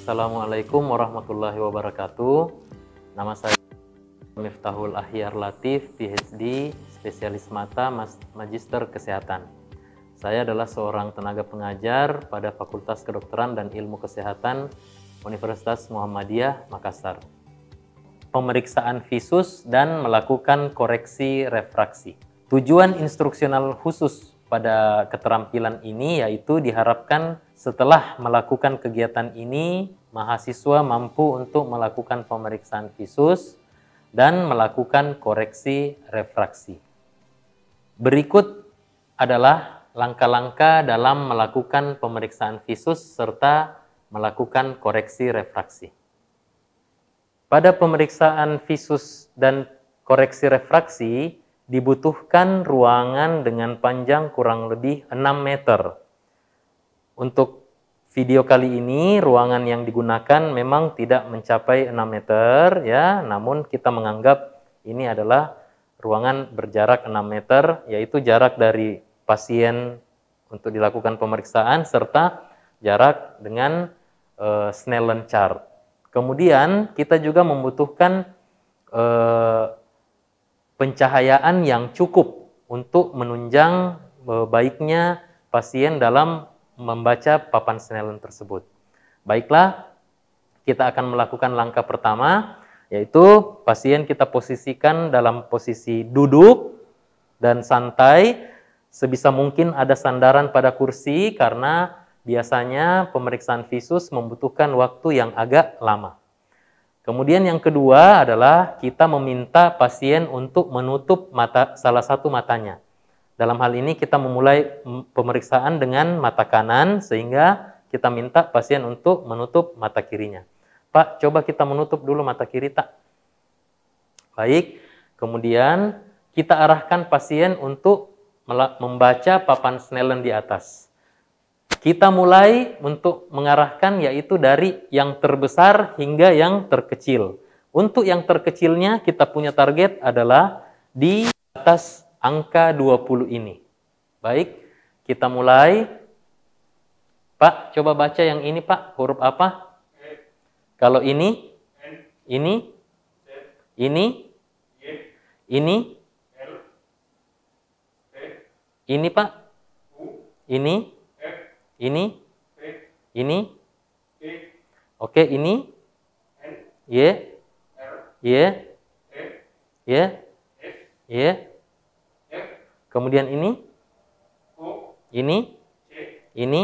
Assalamualaikum warahmatullahi wabarakatuh. Nama saya Miftahul Ahyar Latif, PhD, spesialis mata, magister kesehatan. Saya adalah seorang tenaga pengajar pada Fakultas Kedokteran dan Ilmu Kesehatan Universitas Muhammadiyah Makassar. Pemeriksaan visus dan melakukan koreksi refraksi. Tujuan instruksional khusus pada keterampilan ini yaitu diharapkan setelah melakukan kegiatan ini, mahasiswa mampu untuk melakukan pemeriksaan visus dan melakukan koreksi refraksi. Berikut adalah langkah-langkah dalam melakukan pemeriksaan visus serta melakukan koreksi refraksi. Pada pemeriksaan visus dan koreksi refraksi dibutuhkan ruangan dengan panjang kurang lebih 6 meter. Untuk video kali ini ruangan yang digunakan memang tidak mencapai 6 meter ya, namun kita menganggap ini adalah ruangan berjarak 6 meter yaitu jarak dari pasien untuk dilakukan pemeriksaan serta jarak dengan e, eh, Snellen chart. Kemudian kita juga membutuhkan e, pencahayaan yang cukup untuk menunjang e, baiknya pasien dalam membaca papan Snellen tersebut. Baiklah, kita akan melakukan langkah pertama, yaitu pasien kita posisikan dalam posisi duduk dan santai. Sebisa mungkin ada sandaran pada kursi karena biasanya pemeriksaan visus membutuhkan waktu yang agak lama. Kemudian yang kedua adalah kita meminta pasien untuk menutup mata salah satu matanya. Dalam hal ini kita memulai pemeriksaan dengan mata kanan sehingga kita minta pasien untuk menutup mata kirinya. Pak, coba kita menutup dulu mata kiri tak? Baik, kemudian kita arahkan pasien untuk membaca papan Snellen di atas. Kita mulai untuk mengarahkan yaitu dari yang terbesar hingga yang terkecil. Untuk yang terkecilnya kita punya target adalah di atas angka 20 ini. Baik, kita mulai. Pak, coba baca yang ini, Pak. Huruf apa? Kalau ini? N. Ini? Ini? Ini? Ini, Pak? U. Ini? Ini? Ini? Oke, ini? N. Y. R. Y. Y. Y. Kemudian ini, ini, ini,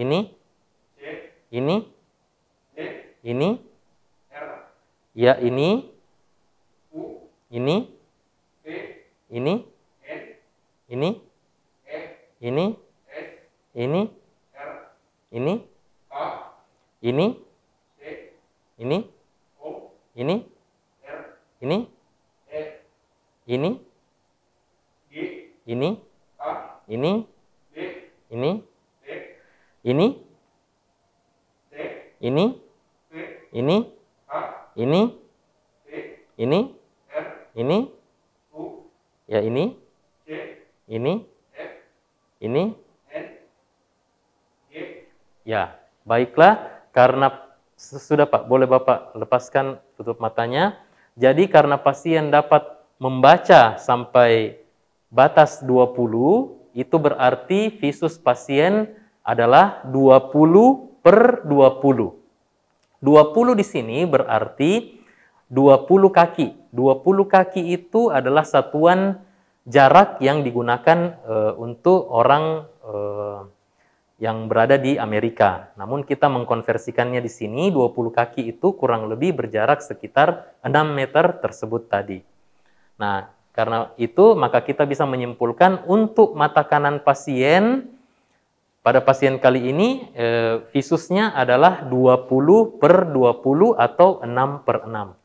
ini, ini, ini, ya ini, ini, ini, ini, ini, ini, ini, ini, ini, ini, ini, ini, ini, ini, ini, ini, ini, ini, ini, ini, ini, ya ini, ini, ini, ya baiklah karena sudah Pak boleh Bapak lepaskan tutup matanya. Jadi karena pasien dapat membaca sampai batas 20 itu berarti visus pasien adalah 20 per 20. 20 di sini berarti 20 kaki. 20 kaki itu adalah satuan jarak yang digunakan e, untuk orang e, yang berada di Amerika. Namun kita mengkonversikannya di sini 20 kaki itu kurang lebih berjarak sekitar 6 meter tersebut tadi. Nah, karena itu, maka kita bisa menyimpulkan untuk mata kanan pasien, pada pasien kali ini, e, visusnya adalah 20 per 20 atau 6 per 6.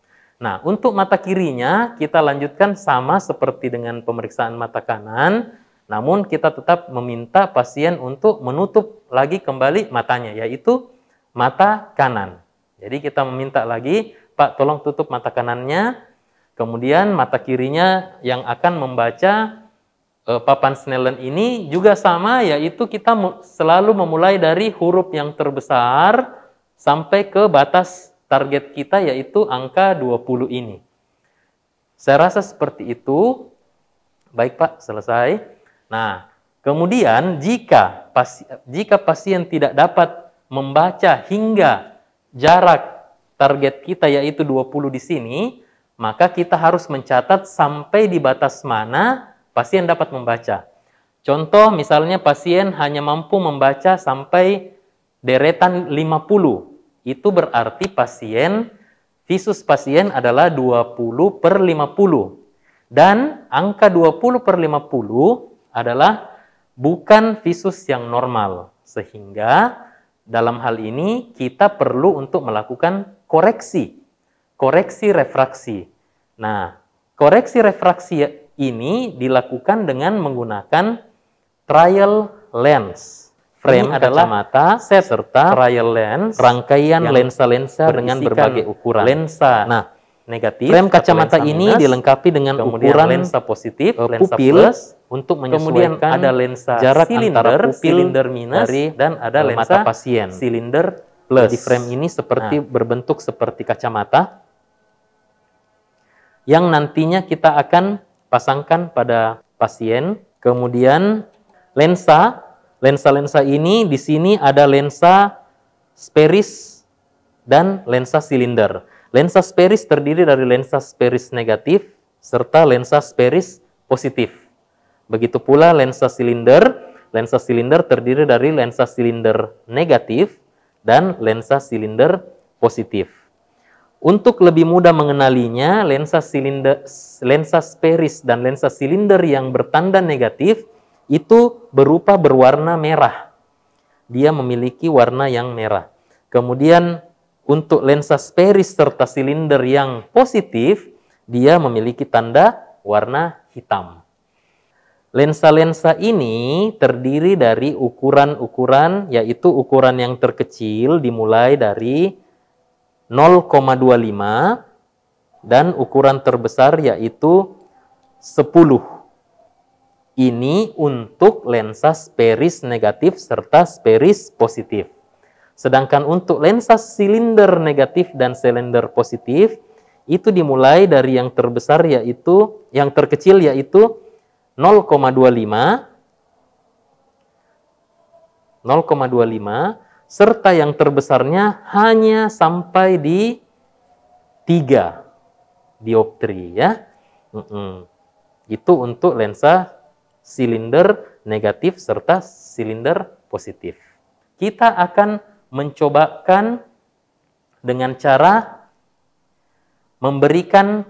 Nah, untuk mata kirinya, kita lanjutkan sama seperti dengan pemeriksaan mata kanan, namun kita tetap meminta pasien untuk menutup lagi kembali matanya, yaitu mata kanan. Jadi kita meminta lagi, Pak tolong tutup mata kanannya, Kemudian mata kirinya yang akan membaca e, papan Snellen ini juga sama yaitu kita selalu memulai dari huruf yang terbesar sampai ke batas target kita yaitu angka 20 ini. Saya rasa seperti itu. Baik Pak, selesai. Nah, kemudian jika pasi, jika pasien tidak dapat membaca hingga jarak target kita yaitu 20 di sini, maka kita harus mencatat sampai di batas mana pasien dapat membaca. Contoh misalnya pasien hanya mampu membaca sampai deretan 50. Itu berarti pasien, visus pasien adalah 20 per 50. Dan angka 20 per 50 adalah bukan visus yang normal. Sehingga dalam hal ini kita perlu untuk melakukan koreksi. Koreksi refraksi. Nah, koreksi refraksi ini dilakukan dengan menggunakan trial lens. Frame ini adalah mata set serta trial lens, rangkaian lensa-lensa dengan berbagai ukuran. Lensa. Nah, negatif. Frame kacamata lensa ini minus, dilengkapi dengan ukuran lensa positif, uh, lensa pupil plus, untuk menyesuaikan kemudian ada lensa jarak silinder, antara pupil silinder minus dari dan ada eh, lensa mata pasien. Silinder plus. Di frame ini seperti nah, berbentuk seperti kacamata yang nantinya kita akan pasangkan pada pasien. Kemudian lensa, lensa-lensa ini di sini ada lensa speris dan lensa silinder. Lensa speris terdiri dari lensa speris negatif serta lensa speris positif. Begitu pula lensa silinder. Lensa silinder terdiri dari lensa silinder negatif dan lensa silinder positif. Untuk lebih mudah mengenalinya, lensa silinder, lensa speris dan lensa silinder yang bertanda negatif itu berupa berwarna merah. Dia memiliki warna yang merah. Kemudian untuk lensa speris serta silinder yang positif, dia memiliki tanda warna hitam. Lensa-lensa ini terdiri dari ukuran-ukuran, yaitu ukuran yang terkecil dimulai dari 0,25 dan ukuran terbesar yaitu 10. Ini untuk lensa speris negatif serta speris positif. Sedangkan untuk lensa silinder negatif dan silinder positif itu dimulai dari yang terbesar yaitu yang terkecil yaitu 0,25 0,25 serta yang terbesarnya hanya sampai di tiga dioptri ya. Mm -mm. Itu untuk lensa silinder negatif serta silinder positif. Kita akan mencobakan dengan cara memberikan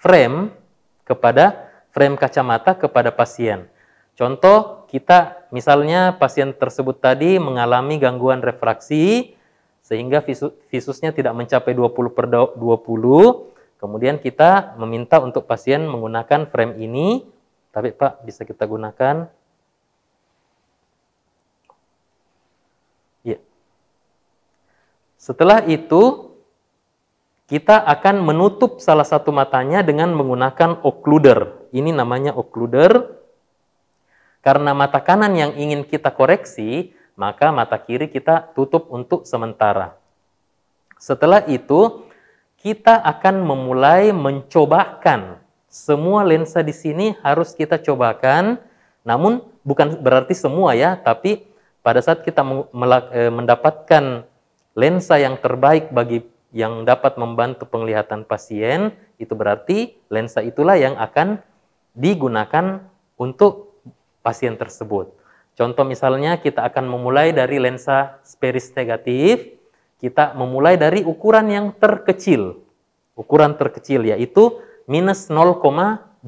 frame kepada frame kacamata kepada pasien. Contoh kita misalnya pasien tersebut tadi mengalami gangguan refraksi sehingga visusnya tidak mencapai 20 per 20 kemudian kita meminta untuk pasien menggunakan frame ini tapi Pak bisa kita gunakan ya. setelah itu kita akan menutup salah satu matanya dengan menggunakan occluder ini namanya occluder karena mata kanan yang ingin kita koreksi, maka mata kiri kita tutup untuk sementara. Setelah itu, kita akan memulai mencobakan. Semua lensa di sini harus kita cobakan, namun bukan berarti semua ya, tapi pada saat kita e, mendapatkan lensa yang terbaik bagi yang dapat membantu penglihatan pasien, itu berarti lensa itulah yang akan digunakan untuk pasien tersebut. Contoh misalnya kita akan memulai dari lensa speris negatif, kita memulai dari ukuran yang terkecil. Ukuran terkecil yaitu minus 0,25.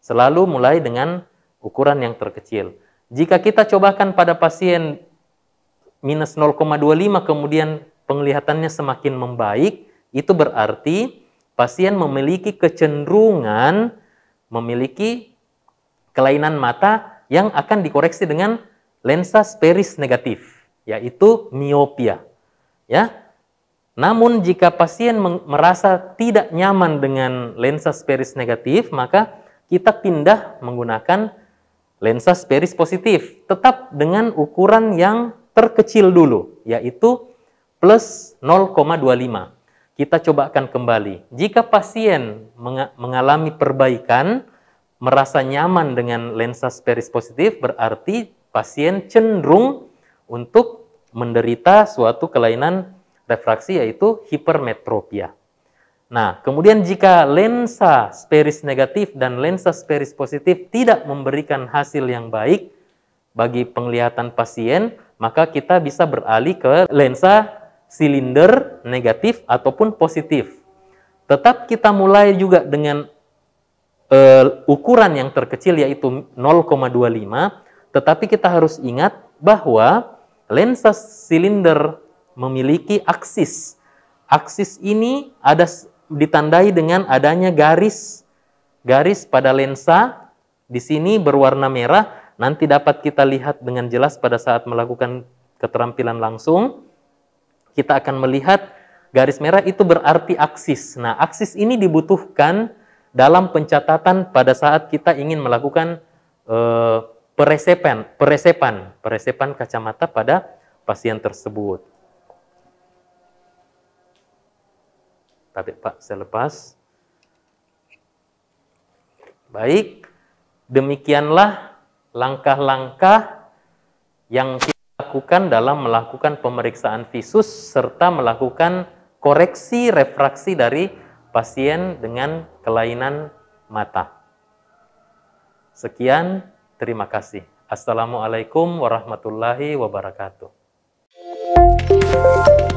Selalu mulai dengan ukuran yang terkecil. Jika kita cobakan pada pasien minus 0,25 kemudian penglihatannya semakin membaik, itu berarti pasien memiliki kecenderungan memiliki kelainan mata yang akan dikoreksi dengan lensa speris negatif, yaitu miopia. Ya. Namun jika pasien merasa tidak nyaman dengan lensa speris negatif, maka kita pindah menggunakan lensa speris positif, tetap dengan ukuran yang terkecil dulu, yaitu plus 0,25. Kita cobakan kembali. Jika pasien mengalami perbaikan, merasa nyaman dengan lensa sferis positif berarti pasien cenderung untuk menderita suatu kelainan refraksi yaitu hipermetropia. Nah, kemudian jika lensa sferis negatif dan lensa sferis positif tidak memberikan hasil yang baik bagi penglihatan pasien, maka kita bisa beralih ke lensa silinder negatif ataupun positif. Tetap kita mulai juga dengan uh, ukuran yang terkecil yaitu 0,25, tetapi kita harus ingat bahwa lensa silinder memiliki aksis. Aksis ini ada ditandai dengan adanya garis garis pada lensa di sini berwarna merah nanti dapat kita lihat dengan jelas pada saat melakukan keterampilan langsung kita akan melihat garis merah itu berarti aksis. Nah, aksis ini dibutuhkan dalam pencatatan pada saat kita ingin melakukan e, peresepan, peresepan, peresepan kacamata pada pasien tersebut. Tapi Pak, saya lepas. Baik, demikianlah langkah-langkah yang kita lakukan dalam melakukan pemeriksaan visus serta melakukan koreksi refraksi dari pasien dengan kelainan mata. Sekian, terima kasih. Assalamualaikum warahmatullahi wabarakatuh.